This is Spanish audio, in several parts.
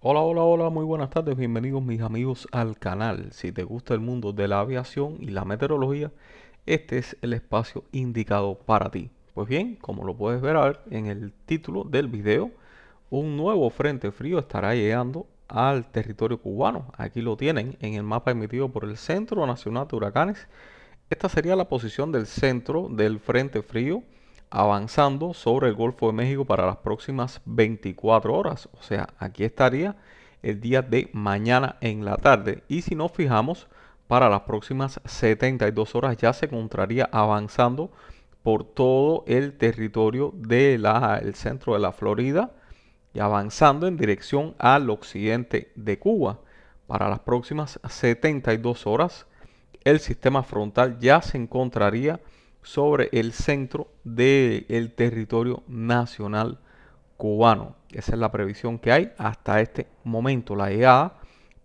Hola, hola, hola, muy buenas tardes, bienvenidos mis amigos al canal. Si te gusta el mundo de la aviación y la meteorología, este es el espacio indicado para ti. Pues bien, como lo puedes ver en el título del video, un nuevo frente frío estará llegando al territorio cubano. Aquí lo tienen en el mapa emitido por el Centro Nacional de Huracanes. Esta sería la posición del centro del frente frío avanzando sobre el Golfo de México para las próximas 24 horas. O sea, aquí estaría el día de mañana en la tarde. Y si nos fijamos, para las próximas 72 horas ya se encontraría avanzando por todo el territorio del centro de la Florida y avanzando en dirección al occidente de Cuba. Para las próximas 72 horas, el sistema frontal ya se encontraría sobre el centro del territorio nacional cubano. Esa es la previsión que hay hasta este momento, la llegada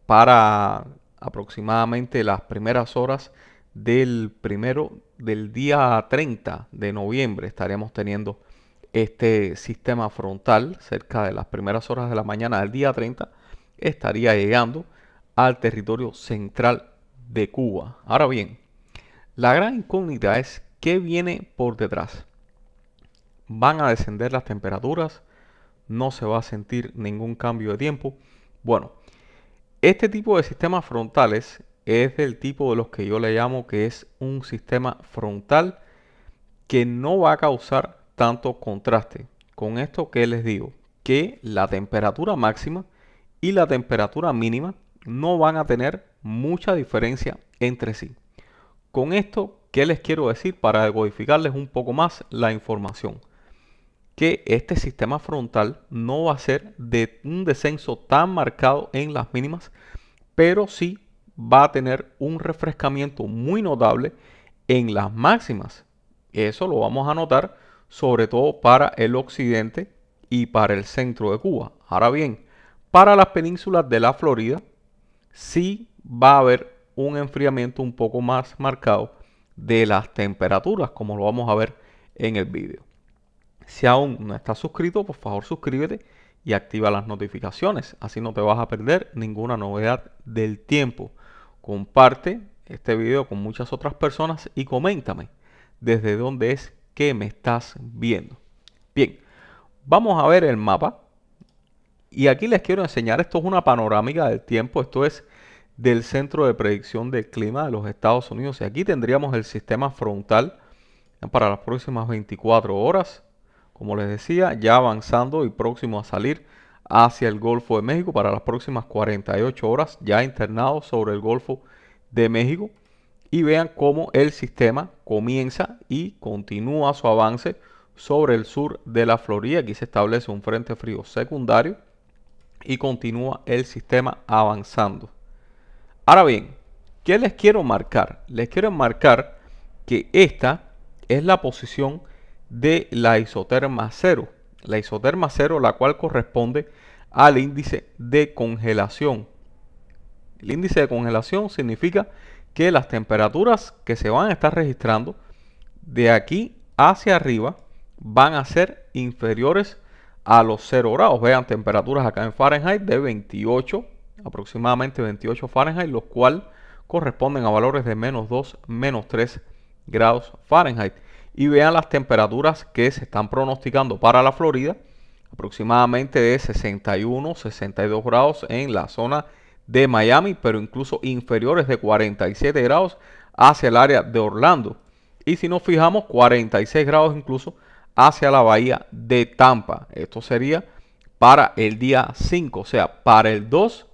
para aproximadamente las primeras horas del primero del día 30 de noviembre estaremos teniendo este sistema frontal cerca de las primeras horas de la mañana del día 30 estaría llegando al territorio central de Cuba. Ahora bien, la gran incógnita es ¿Qué viene por detrás? Van a descender las temperaturas, no se va a sentir ningún cambio de tiempo. Bueno, este tipo de sistemas frontales es del tipo de los que yo le llamo que es un sistema frontal que no va a causar tanto contraste. Con esto que les digo, que la temperatura máxima y la temperatura mínima no van a tener mucha diferencia entre sí. Con esto, ¿qué les quiero decir para decodificarles un poco más la información? Que este sistema frontal no va a ser de un descenso tan marcado en las mínimas, pero sí va a tener un refrescamiento muy notable en las máximas. Eso lo vamos a notar sobre todo para el occidente y para el centro de Cuba. Ahora bien, para las penínsulas de la Florida sí va a haber un enfriamiento un poco más marcado de las temperaturas, como lo vamos a ver en el vídeo. Si aún no estás suscrito, por favor suscríbete y activa las notificaciones, así no te vas a perder ninguna novedad del tiempo. Comparte este vídeo con muchas otras personas y coméntame desde dónde es que me estás viendo. Bien, vamos a ver el mapa y aquí les quiero enseñar, esto es una panorámica del tiempo, esto es del Centro de Predicción del Clima de los Estados Unidos. Y aquí tendríamos el sistema frontal para las próximas 24 horas, como les decía, ya avanzando y próximo a salir hacia el Golfo de México para las próximas 48 horas, ya internado sobre el Golfo de México. Y vean cómo el sistema comienza y continúa su avance sobre el sur de la Florida. Aquí se establece un frente frío secundario y continúa el sistema avanzando. Ahora bien, ¿qué les quiero marcar? Les quiero marcar que esta es la posición de la isoterma cero. La isoterma cero, la cual corresponde al índice de congelación. El índice de congelación significa que las temperaturas que se van a estar registrando de aquí hacia arriba van a ser inferiores a los 0 grados. Vean temperaturas acá en Fahrenheit de 28 aproximadamente 28 Fahrenheit, los cuales corresponden a valores de menos 2, menos 3 grados Fahrenheit. Y vean las temperaturas que se están pronosticando para la Florida, aproximadamente de 61, 62 grados en la zona de Miami, pero incluso inferiores de 47 grados hacia el área de Orlando. Y si nos fijamos, 46 grados incluso hacia la bahía de Tampa. Esto sería para el día 5, o sea, para el 2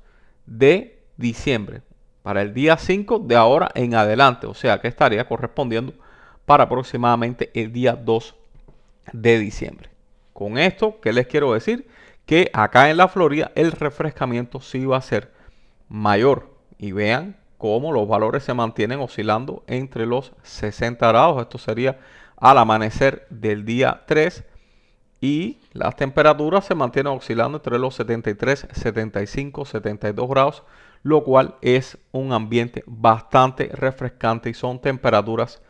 de diciembre, para el día 5 de ahora en adelante, o sea que estaría correspondiendo para aproximadamente el día 2 de diciembre. Con esto, que les quiero decir? Que acá en la Florida el refrescamiento sí va a ser mayor. Y vean cómo los valores se mantienen oscilando entre los 60 grados. Esto sería al amanecer del día 3 y las temperaturas se mantienen oscilando entre los 73, 75, 72 grados, lo cual es un ambiente bastante refrescante y son temperaturas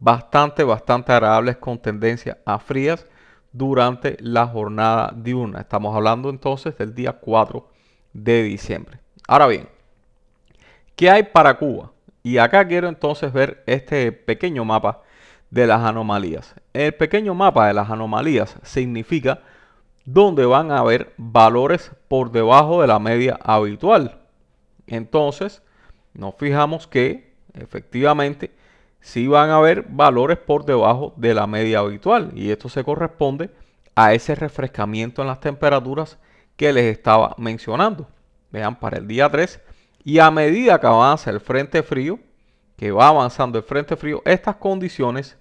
bastante, bastante agradables con tendencia a frías durante la jornada diurna. Estamos hablando entonces del día 4 de diciembre. Ahora bien, ¿qué hay para Cuba? Y acá quiero entonces ver este pequeño mapa de las anomalías. El pequeño mapa de las anomalías significa donde van a haber valores por debajo de la media habitual. Entonces, nos fijamos que efectivamente sí van a haber valores por debajo de la media habitual y esto se corresponde a ese refrescamiento en las temperaturas que les estaba mencionando. Vean, para el día 3 y a medida que avanza el frente frío, que va avanzando el frente frío, estas condiciones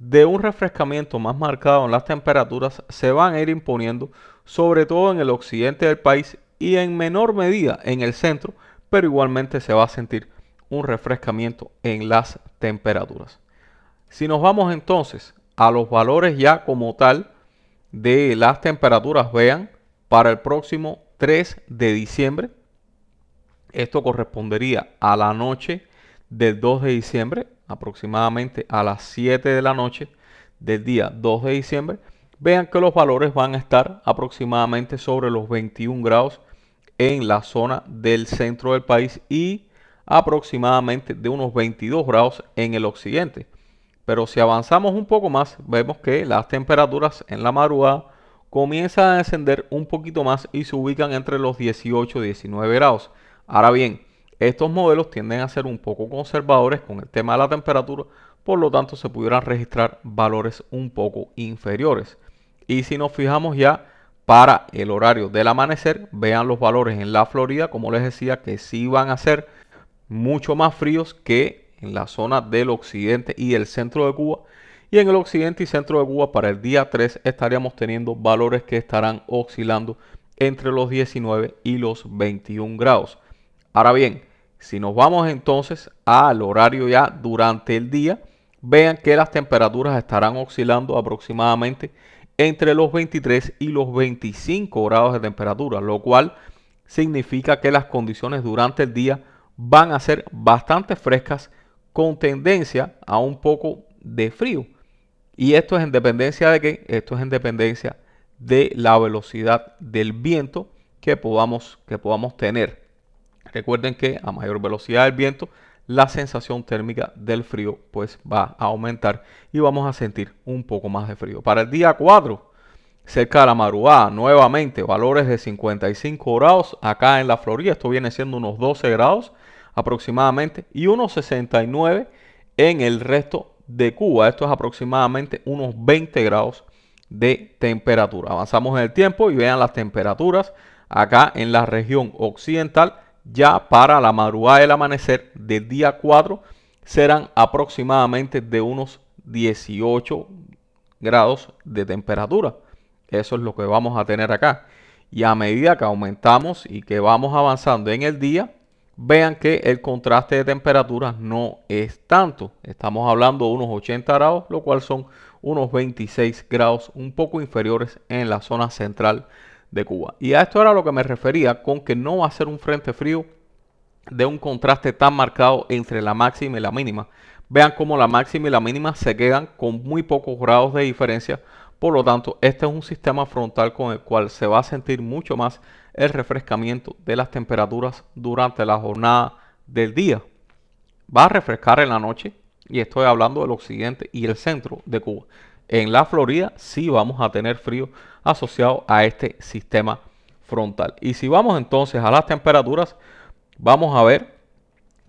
de un refrescamiento más marcado en las temperaturas se van a ir imponiendo, sobre todo en el occidente del país y en menor medida en el centro, pero igualmente se va a sentir un refrescamiento en las temperaturas. Si nos vamos entonces a los valores ya como tal de las temperaturas, vean, para el próximo 3 de diciembre, esto correspondería a la noche del 2 de diciembre, aproximadamente a las 7 de la noche del día 2 de diciembre, vean que los valores van a estar aproximadamente sobre los 21 grados en la zona del centro del país y aproximadamente de unos 22 grados en el occidente. Pero si avanzamos un poco más, vemos que las temperaturas en la madrugada comienzan a descender un poquito más y se ubican entre los 18 y 19 grados. Ahora bien, estos modelos tienden a ser un poco conservadores con el tema de la temperatura, por lo tanto se pudieran registrar valores un poco inferiores. Y si nos fijamos ya para el horario del amanecer, vean los valores en la Florida, como les decía, que sí van a ser mucho más fríos que en la zona del occidente y el centro de Cuba. Y en el occidente y centro de Cuba para el día 3 estaríamos teniendo valores que estarán oscilando entre los 19 y los 21 grados. Ahora bien, si nos vamos entonces al horario ya durante el día, vean que las temperaturas estarán oscilando aproximadamente entre los 23 y los 25 grados de temperatura, lo cual significa que las condiciones durante el día van a ser bastante frescas con tendencia a un poco de frío. Y esto es en dependencia de que Esto es en dependencia de la velocidad del viento que podamos, que podamos tener. Recuerden que a mayor velocidad del viento, la sensación térmica del frío pues va a aumentar y vamos a sentir un poco más de frío. Para el día 4, cerca de la nuevamente valores de 55 grados acá en la Florida. Esto viene siendo unos 12 grados aproximadamente y unos 69 en el resto de Cuba. Esto es aproximadamente unos 20 grados de temperatura. Avanzamos en el tiempo y vean las temperaturas acá en la región occidental ya para la madrugada del amanecer del día 4 serán aproximadamente de unos 18 grados de temperatura. Eso es lo que vamos a tener acá. Y a medida que aumentamos y que vamos avanzando en el día, vean que el contraste de temperaturas no es tanto. Estamos hablando de unos 80 grados, lo cual son unos 26 grados un poco inferiores en la zona central de Cuba. Y a esto era lo que me refería con que no va a ser un frente frío de un contraste tan marcado entre la máxima y la mínima. Vean cómo la máxima y la mínima se quedan con muy pocos grados de diferencia. Por lo tanto, este es un sistema frontal con el cual se va a sentir mucho más el refrescamiento de las temperaturas durante la jornada del día. Va a refrescar en la noche y estoy hablando del occidente y el centro de Cuba. En la Florida sí vamos a tener frío asociado a este sistema frontal. Y si vamos entonces a las temperaturas, vamos a ver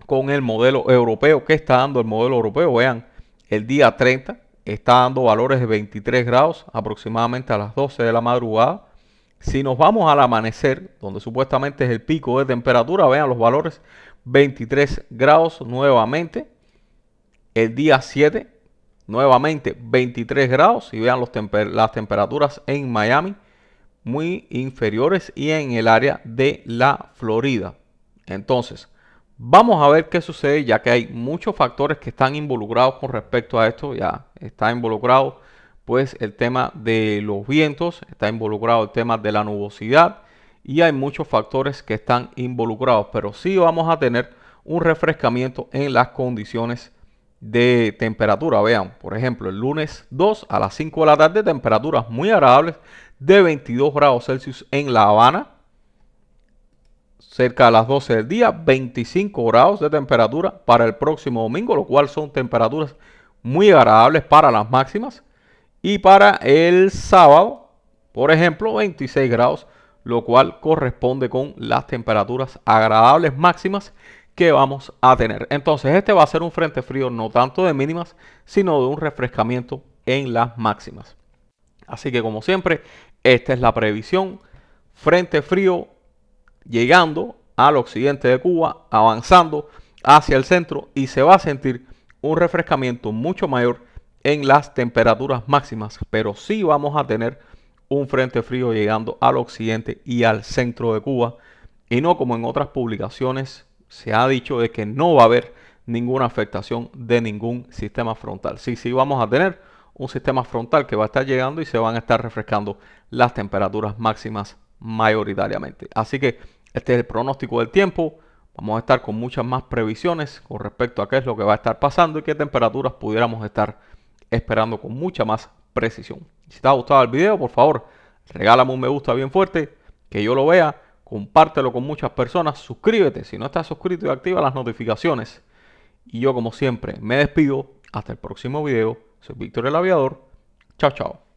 con el modelo europeo, que está dando el modelo europeo? Vean, el día 30 está dando valores de 23 grados aproximadamente a las 12 de la madrugada. Si nos vamos al amanecer, donde supuestamente es el pico de temperatura, vean los valores, 23 grados nuevamente. El día 7 Nuevamente 23 grados y vean las temperaturas en Miami muy inferiores y en el área de la Florida. Entonces, vamos a ver qué sucede ya que hay muchos factores que están involucrados con respecto a esto. Ya está involucrado pues el tema de los vientos, está involucrado el tema de la nubosidad y hay muchos factores que están involucrados, pero sí vamos a tener un refrescamiento en las condiciones de temperatura. Vean, por ejemplo, el lunes 2 a las 5 de la tarde, temperaturas muy agradables de 22 grados Celsius en La Habana. Cerca de las 12 del día, 25 grados de temperatura para el próximo domingo, lo cual son temperaturas muy agradables para las máximas. Y para el sábado, por ejemplo, 26 grados, lo cual corresponde con las temperaturas agradables máximas que vamos a tener. Entonces este va a ser un frente frío no tanto de mínimas, sino de un refrescamiento en las máximas. Así que como siempre, esta es la previsión. Frente frío llegando al occidente de Cuba, avanzando hacia el centro y se va a sentir un refrescamiento mucho mayor en las temperaturas máximas, pero sí vamos a tener un frente frío llegando al occidente y al centro de Cuba y no como en otras publicaciones se ha dicho de que no va a haber ninguna afectación de ningún sistema frontal. Sí, sí vamos a tener un sistema frontal que va a estar llegando y se van a estar refrescando las temperaturas máximas mayoritariamente. Así que este es el pronóstico del tiempo. Vamos a estar con muchas más previsiones con respecto a qué es lo que va a estar pasando y qué temperaturas pudiéramos estar esperando con mucha más precisión. Si te ha gustado el video, por favor, regálame un me gusta bien fuerte, que yo lo vea compártelo con muchas personas, suscríbete si no estás suscrito y activa las notificaciones. Y yo como siempre me despido, hasta el próximo video, soy Víctor el Aviador, chao chao.